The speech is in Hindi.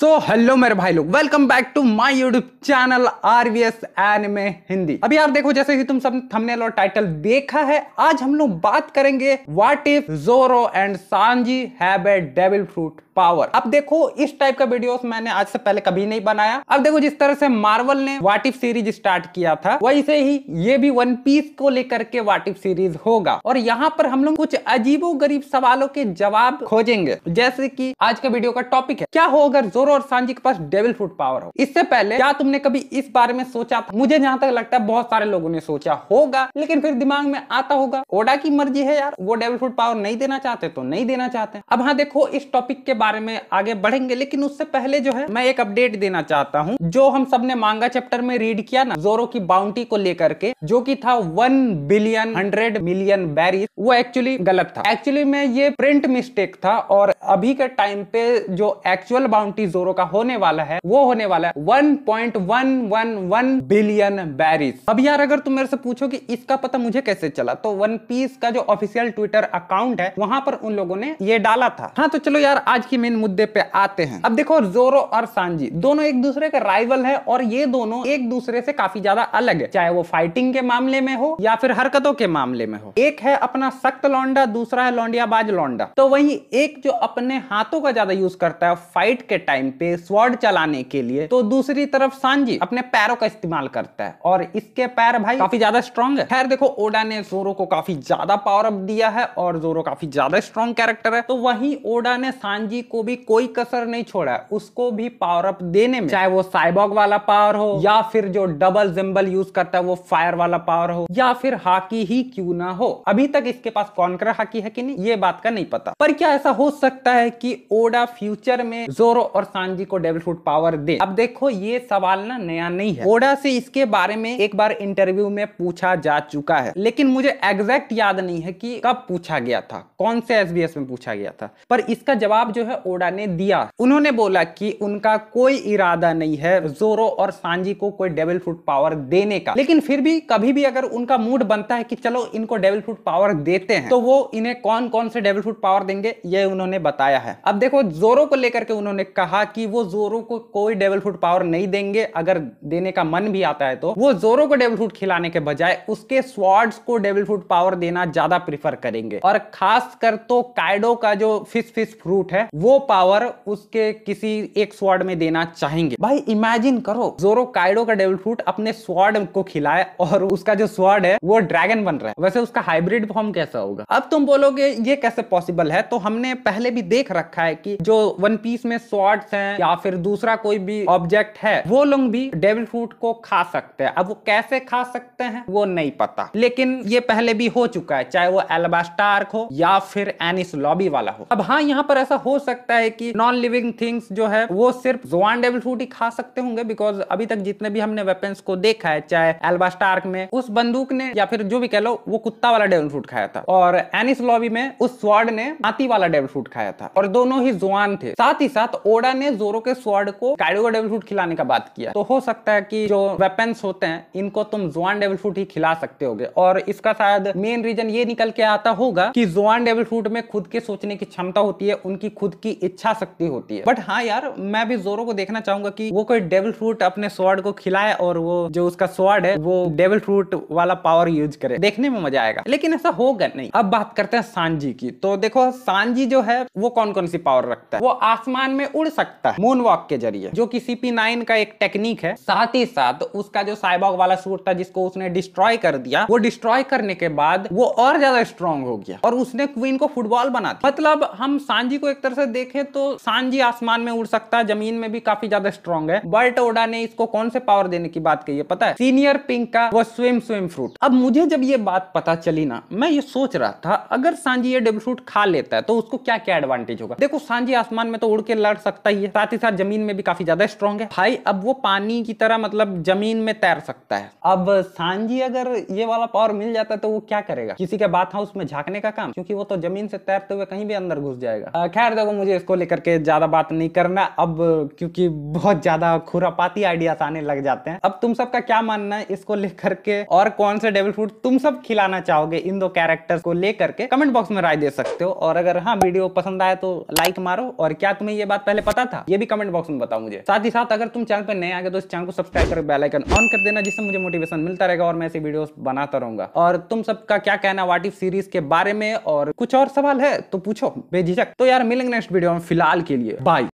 सो so, हेलो मेरे भाई लोग welcome back to my YouTube channel R V S anime Hindi अभी आप देखो जैसे कि तुम सब थंबनेल और टाइटल देखा है आज हम लोग बात करेंगे what if Zoro and Sanji have a devil fruit power अब देखो इस टाइप का वीडियोस मैंने आज से पहले कभी नहीं बनाया अब देखो जिस तरह से मार्वल ने वाटिफ सीरीज स्टार्ट किया था वैसे ही ये भी वन पीस को लेकर के वाटिफ सीरीज होगा और यहाँ पर हम लोग कुछ अजीबो गरीब सवालों के जवाब खोजेंगे जैसे कि आज के वीडियो का टॉपिक है क्या हो अगर जोर तोरो और सांझी के पास डेविल फ्रूट पावर हो इससे पहले क्या तुमने कभी इस बारे में सोचा था मुझे जहाँ तक लगता है बहुत सारे लोगों ने सोचा होगा लेकिन फिर दिमाग में आता होगा ओडा की मर्जी है यार वो डेविल फ्रूट पावर नहीं देना चाहते तो नहीं देना चाहते अब हाँ देखो इस टॉपिक के बारे में आगे बढ़ेंगे लेकिन उससे पहले जो है मैं एक अपडेट देना चाहता हूँ जो हम सब ने मांगा चैप्टर में रीड किया ना जोरो की बाउंटी को लेकर के जो की था one billion hundred million berries वो एक्चुअली गलत था एक्चुअली में ये प्रिंट मिस्टेक था और अभी के टाइम पे जो एक्चुअल बाउंटीज जोरो का होने वाला है वो होने वाला है 1.111 बिलियन बैरिस अब यार अगर तुम मेरे से पूछो कि इसका पता मुझे कैसे चला तो वन पीस का जो ऑफिशियल ट्विटर अकाउंट है वहां पर उन लोगों ने ये डाला था हाँ तो चलो यार आज की मेन मुद्दे पे आते हैं अब देखो जोरो और सांजी दोनों एक दूसरे के राइवल है और ये दोनों एक दूसरे से काफी ज्यादा अलग है चाहे वो फाइटिंग के मामले में हो या फिर हरकतों के मामले में हो एक है अपना सख्त लौंडा दूसरा है लौंडियाबाज लौंडा तो वही एक जो अपने हाथों का ज्यादा यूज करता है फाइट के टाइम टाइम पे स्वॉर्ड चलाने के लिए तो दूसरी तरफ सांजी अपने पैरों का इस्तेमाल करता है और इसके पैर भाई काफी ज्यादा स्ट्रॉन्ग है खैर देखो ओडा ने जोरो को काफी ज्यादा पावर अप दिया है और जोरो काफी ज्यादा स्ट्रॉन्ग कैरेक्टर है तो वही ओडा ने सांजी को भी कोई कसर नहीं छोड़ा उसको भी पावर अप देने में चाहे वो साइबॉग वाला पावर हो या फिर जो डबल जिम्बल यूज करता है वो फायर वाला पावर हो या फिर हाकी ही क्यों ना हो अभी तक इसके पास कॉन्कर हाकी है कि नहीं ये बात का नहीं पता पर क्या ऐसा हो सकता है कि ओडा फ्यूचर में जोरो और खान जी को डेविड फूड पावर दे अब देखो ये सवाल ना नया नहीं है ओडा से इसके बारे में एक बार इंटरव्यू में पूछा जा चुका है लेकिन मुझे एग्जैक्ट याद नहीं है कि कब पूछा गया था कौन से एसबीएस में पूछा गया था पर इसका जवाब जो है ओडा ने दिया उन्होंने बोला कि उनका कोई इरादा नहीं है जोरो और सांजी को कोई डेविल फ्रूट पावर देने का लेकिन फिर भी कभी भी अगर उनका मूड बनता है कि चलो इनको डेविल फ्रूट पावर देते हैं तो वो इन्हें कौन कौन से डेविल फ्रूट पावर देंगे ये उन्होंने बताया है अब देखो जोरो को लेकर के उन्होंने कहा कि वो जोरो को कोई डेवल फ्रूट पावर नहीं देंगे अगर देने का मन भी आता है तो वो जोरो को डेवल फ्रूट खिलाने के बजाय उसके स्वाड्स को डेवल फ्रूट पावर देना ज्यादा प्रीफर करेंगे और खास कर तो काइडो का जो फिश फिश फ्रूट है वो पावर उसके किसी एक स्वाड में देना चाहेंगे भाई इमेजिन करो जोरो काइडो का डेवल फ्रूट अपने स्वाड को खिलाए और उसका जो स्वाड है वो ड्रैगन बन रहा है वैसे उसका हाइब्रिड फॉर्म कैसा होगा अब तुम बोलोगे ये कैसे पॉसिबल है तो हमने पहले भी देख रखा है कि जो वन पीस में स्वाड्स हैं या फिर दूसरा कोई भी ऑब्जेक्ट है वो लोग भी डेविल फ्रूट को खा सकते हैं अब वो कैसे खा सकते हैं वो नहीं पता लेकिन ये पहले भी हो चुका है चाहे वो एलबास्टार्क हो या फिर एनिस लॉबी वाला हो अब हाँ यहाँ पर ऐसा हो सकता है की नॉन लिविंग थिंग्स जो है वो सिर्फ जोआन डेविल फ्रूट ही खा सकते होंगे बिकॉज अभी तक जितने भी हमने वेपन को देखा है चाहे एल्बास्टार्क में उस बंदूक ने या फिर जो भी कह लो वो कुत्ता वाला डेविल फ्रूट खाया था और एनिस लॉबी में उस स्वाड ने हाथी वाला डेविल फ्रूट खाया था और दोनों ही जुआन थे साथ ही साथ ओडा ने ने जोरो के स्वर्ड को काइडो डेबल फ्रूट खिलाने का बात किया तो हो सकता है कि जो वेपन्स होते हैं इनको तुम जोन डेबल फ्रूट ही खिला सकते हो और इसका शायद मेन रीजन ये निकल के आता होगा कि जोन डेबल फ्रूट में खुद के सोचने की क्षमता होती है उनकी खुद की इच्छा शक्ति होती है बट हाँ यार मैं भी जोरो को देखना चाहूंगा कि वो कोई डेबल फ्रूट अपने स्वर्ड को खिलाए और वो जो उसका स्वर्ड है वो डेबल फ्रूट वाला पावर यूज करे देखने में मजा आएगा लेकिन ऐसा होगा नहीं अब बात करते हैं सांजी की तो देखो सांजी जो है वो कौन कौन सी पावर रखता है वो आसमान में उड़ सकता सकता है मून वॉक के जरिए जो कि सीपी नाइन का एक टेक्निक है साथ ही साथ उसका जो साइबॉग वाला सूट था जिसको उसने डिस्ट्रॉय कर दिया वो डिस्ट्रॉय करने के बाद वो और ज्यादा स्ट्रॉन्ग हो गया और उसने क्वीन को फुटबॉल बना दिया मतलब हम सांझी को एक तरह से देखे तो सांझी आसमान में उड़ सकता है जमीन में भी काफी ज्यादा स्ट्रॉन्ग है बर्ट ओडा ने इसको कौन से पावर देने की बात कही है पता है सीनियर पिंक का वो स्विम स्विम फ्रूट अब मुझे जब ये बात पता चली ना मैं ये सोच रहा था अगर सांझी ये डेबल फ्रूट खा लेता है तो उसको क्या क्या एडवांटेज होगा देखो सांझी आसमान में तो उड़ के लड़ सकता है ही है साथ ही साथ जमीन में भी काफी ज्यादा स्ट्रॉन्ग है भाई अब वो पानी की तरह मतलब जमीन में तैर सकता है अब सांझी अगर ये वाला पावर मिल जाता है तो वो क्या करेगा किसी के बाथ हाउस में झाकने का काम क्योंकि वो तो जमीन से तैरते हुए कहीं भी अंदर घुस जाएगा खैर देखो मुझे इसको लेकर के ज्यादा बात नहीं करना अब क्योंकि बहुत ज्यादा खुरापाती आइडिया आने लग जाते हैं अब तुम सबका क्या मानना है इसको लेकर के और कौन से डेविल फूड तुम सब खिलाना चाहोगे इन दो कैरेक्टर्स को लेकर के कमेंट बॉक्स में राय दे सकते हो और अगर हाँ वीडियो पसंद आए तो लाइक मारो और क्या तुम्हें ये बात पहले पता था ये भी कमेंट बॉक्स में बताओ मुझे साथ ही साथ अगर तुम चैनल पर नए आगे तो इस चैनल को सब्सक्राइब कर बेलाइकन ऑन कर देना जिससे मुझे मोटिवेशन मिलता रहेगा और मैं ऐसी वीडियो बनाता रहूंगा और तुम सबका क्या कहना वाटिफ सीरीज के बारे में और कुछ और सवाल है तो पूछो बेझिझक तो यार मिलेंगे नेक्स्ट वीडियो में फिलहाल के लिए बाय